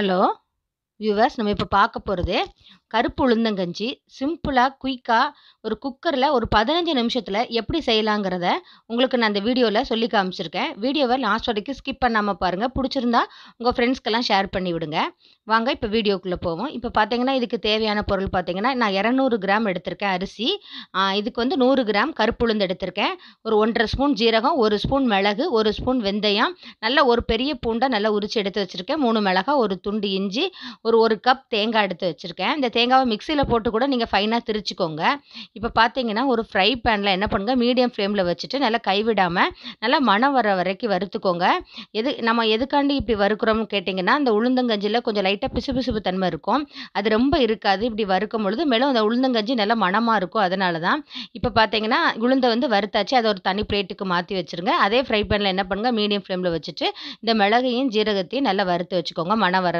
hello viewers நம்ம இப்போ பார்க்க போகிறது கருப்பு உளுந்தங்கஞ்சி சிம்பிளாக குயிக்காக ஒரு குக்கரில் ஒரு பதினஞ்சு நிமிஷத்தில் எப்படி செய்யலாங்கிறத உங்களுக்கு நான் அந்த வீடியோவில் சொல்லி காமிச்சிருக்கேன் வீடியோவை லாஸ்ட் வரைக்கும் ஸ்கிப் பண்ணாமல் பாருங்கள் பிடிச்சிருந்தா உங்கள் ஃப்ரெண்ட்ஸ்க்கெல்லாம் ஷேர் பண்ணி விடுங்க வாங்க இப்போ வீடியோக்குள்ளே போவோம் இப்போ பார்த்தீங்கன்னா இதுக்கு தேவையான பொருள் பார்த்தீங்கன்னா நான் இரநூறு கிராம் எடுத்திருக்கேன் அரிசி இதுக்கு வந்து நூறு கிராம் கருப்பு உளுந்து எடுத்திருக்கேன் ஒரு ஒன்றரை ஸ்பூன் ஜீரகம் ஒரு ஸ்பூன் மிளகு ஒரு ஸ்பூன் வெந்தயம் நல்லா ஒரு பெரிய பூண்டை நல்லா உரிச்சு எடுத்து வச்சுருக்கேன் மூணு மிளகா ஒரு துண்டு இஞ்சி ஒரு ஒரு கப் தேங்காய் எடுத்து வச்சுருக்கேன் இந்த தேங்காவை மிக்சியில் போட்டு கூட நீங்கள் ஃபைனாக திரிச்சிக்கோங்க இப்போ பார்த்தீங்கன்னா ஒரு ஃப்ரை பேனில் என்ன பண்ணுங்கள் மீடியம் ஃப்ளேமில் வச்சுட்டு நல்லா கைவிடாமல் நல்லா மனம் வர வரைக்கும் வறுத்துக்கோங்க எது நம்ம எதுக்காண்டி இப்படி வறுக்கிறோம்னு கேட்டிங்கன்னா அந்த உளுந்தங்கஞ்சியில் கொஞ்சம் லைட்டாக பிசு பிசுப்பு தன்மை இருக்கும் அது ரொம்ப இருக்காது இப்படி வறுக்கும் பொழுது மேலும் அந்த உளுந்தங்கஞ்சி நல்லா மனமாக இருக்கும் அதனால தான் இப்போ பார்த்தீங்கன்னா உளுந்தை வந்து வறுத்தாச்சு அதை ஒரு தனி பிளேட்டுக்கு மாற்றி வச்சுருங்க அதே ஃப்ரை பேனில் என்ன பண்ணுங்கள் மீடியம் ஃப்ளேமில் வச்சுட்டு இந்த மிளகையும் ஜீரகத்தையும் நல்லா வறுத்து வச்சுக்கோங்க மனம் வர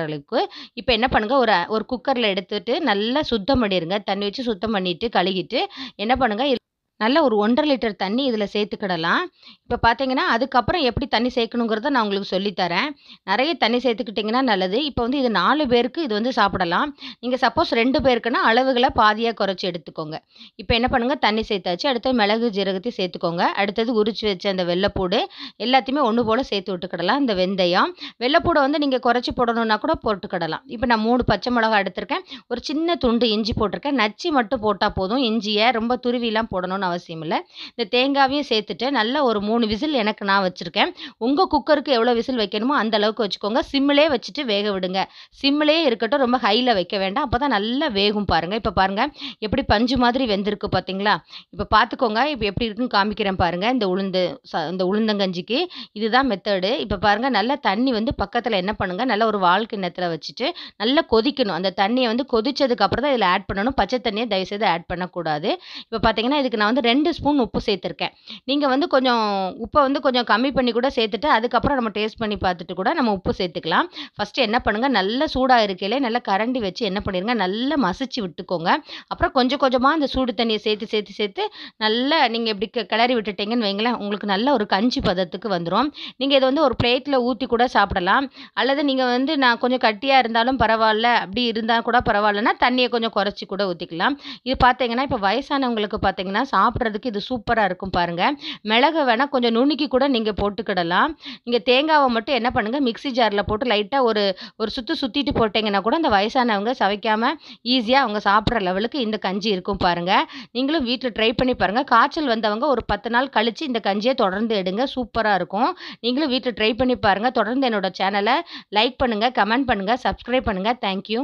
இப்போ என்ன பண்ணுங்கள் ஒரு ஒரு குக்கரில் எடுத்துகிட்டு நல்லா சுத்தம் பண்ணிடுங்க தண்ணி வச்சு சுத்தம் பண்ணிவிட்டு கழுவிட்டு என்ன பண்ணுங்கள் நல்ல ஒரு ஒன்றரை லிட்டர் தண்ணி இதில் சேர்த்துக்கிடலாம் இப்போ பார்த்தீங்கன்னா அதுக்கப்புறம் எப்படி தண்ணி சேர்க்கணுங்கிறத நான் உங்களுக்கு சொல்லித்தரேன் நிறைய தண்ணி சேர்த்துக்கிட்டிங்கன்னா நல்லது இப்போ வந்து இது நாலு பேருக்கு இது வந்து சாப்பிடலாம் நீங்கள் சப்போஸ் ரெண்டு பேருக்குன்னா அளவுகளை பாதியாக குறைச்சி எடுத்துக்கோங்க இப்போ என்ன பண்ணுங்கள் தண்ணி சேர்த்தாச்சு அடுத்தது மிளகு ஜீரகத்தையும் சேர்த்துக்கோங்க அடுத்தது உரிச்சு வச்ச அந்த வெள்ளைப்பூடு எல்லாத்தையுமே ஒன்று போல் சேர்த்து விட்டுக்கிடலாம் இந்த வெந்தயம் வெள்ளைப்பூடை வந்து நீங்கள் குறைச்சி போடணுன்னா கூட போட்டுக்கிடலாம் இப்போ நான் மூணு பச்சை மிளகா எடுத்திருக்கேன் ஒரு சின்ன துண்டு இஞ்சி போட்டிருக்கேன் நச்சு மட்டும் போட்டால் போதும் இஞ்சியை ரொம்ப துருவிலாம் போடணும்னு அவசியம் இல்லை இந்த தேங்காவையும் சேர்த்துட்டு நல்ல ஒரு மூணு விசில் எனக்கு நான் வச்சுருக்கேன் உங்கள் குக்கருக்கு எவ்வளோ விசில் வைக்கணுமோ அந்த அளவுக்கு வச்சுக்கோங்க சிம்மிலே வச்சுட்டு வேக விடுங்க சிம்மிலே இருக்கட்டும் ரொம்ப ஹையில் வைக்க வேண்டாம் அப்போ தான் நல்லா வேகும் பாருங்கள் இப்போ பாருங்கள் எப்படி பஞ்சு மாதிரி வெந்திருக்கு பார்த்தீங்களா இப்போ பார்த்துக்கோங்க இப்போ எப்படி இருக்குன்னு காமிக்கிறேன் பாருங்கள் இந்த உளுந்து இந்த உளுந்தங்கஞ்சிக்கு இதுதான் மெத்தடு இப்போ பாருங்கள் நல்லா தண்ணி வந்து பக்கத்தில் என்ன பண்ணுங்கள் நல்ல ஒரு வாழ்க்கை கிண்ணத்தில் வச்சுட்டு நல்லா கொதிக்கணும் அந்த தண்ணியை வந்து கொதிச்சதுக்கப்புறம் தான் இதில் ஆட் பண்ணணும் பச்சை தண்ணியை தயவுசெய்து ஆட் பண்ணக்கூடாது இப்போ பார்த்தீங்கன்னா இதுக்கு நான் வந்து வந்து ரெண்டு ஸ்பூன் உப்பு சேர்த்துருக்கேன் நீங்கள் வந்து கொஞ்சம் உப்பை வந்து கொஞ்சம் கம்மி பண்ணி கூட சேர்த்துட்டு அதுக்கப்புறம் நம்ம டேஸ்ட் பண்ணி பார்த்துட்டு கூட நம்ம உப்பு சேர்த்துக்கலாம் ஃபஸ்ட்டு என்ன பண்ணுங்கள் நல்ல சூடாக இருக்கையிலே நல்லா கரண்டி வச்சு என்ன பண்ணிடுங்க நல்லா மசிச்சு விட்டுக்கோங்க அப்புறம் கொஞ்சம் கொஞ்சமாக அந்த சூடு தண்ணியை சேர்த்து சேர்த்து சேர்த்து நல்லா நீங்கள் இப்படி கிளறி விட்டுட்டீங்கன்னு வைங்களேன் உங்களுக்கு நல்ல ஒரு கஞ்சி பதத்துக்கு வந்துடும் நீங்கள் இதை வந்து ஒரு பிளேட்டில் ஊற்றி கூட சாப்பிடலாம் அல்லது நீங்கள் வந்து நான் கொஞ்சம் கட்டியாக இருந்தாலும் பரவாயில்ல அப்படி இருந்தால் கூட பரவாயில்லன்னா தண்ணியை கொஞ்சம் குறைச்சி கூட ஊற்றிக்கலாம் இது பார்த்தீங்கன்னா இப்போ வயசானவங்களுக்கு பார்த்தீங்கன்னா சாப்பிட்றதுக்கு இது சூப்பராக இருக்கும் பாருங்கள் மிளகு வேணால் கொஞ்சம் நுணுக்கி கூட நீங்கள் போட்டுக்கிடலாம் நீங்கள் தேங்காவை மட்டும் என்ன பண்ணுங்கள் மிக்சி ஜாரில் போட்டு லைட்டாக ஒரு ஒரு சுற்று சுற்றிட்டு போட்டிங்கன்னா கூட அந்த வயசானவங்க சவைக்காமல் ஈஸியாக அவங்க சாப்பிட்ற லெவலுக்கு இந்த கஞ்சி இருக்கும் பாருங்கள் நீங்களும் வீட்டில் ட்ரை பண்ணி பாருங்கள் காய்ச்சல் வந்தவங்க ஒரு பத்து நாள் கழித்து இந்த கஞ்சியை தொடர்ந்து எடுங்க சூப்பராக இருக்கும் நீங்களும் வீட்டில் ட்ரை பண்ணி பாருங்கள் தொடர்ந்து என்னோடய சேனலை லைக் பண்ணுங்கள் கமெண்ட் பண்ணுங்கள் சப்ஸ்கிரைப் பண்ணுங்கள் தேங்க்யூ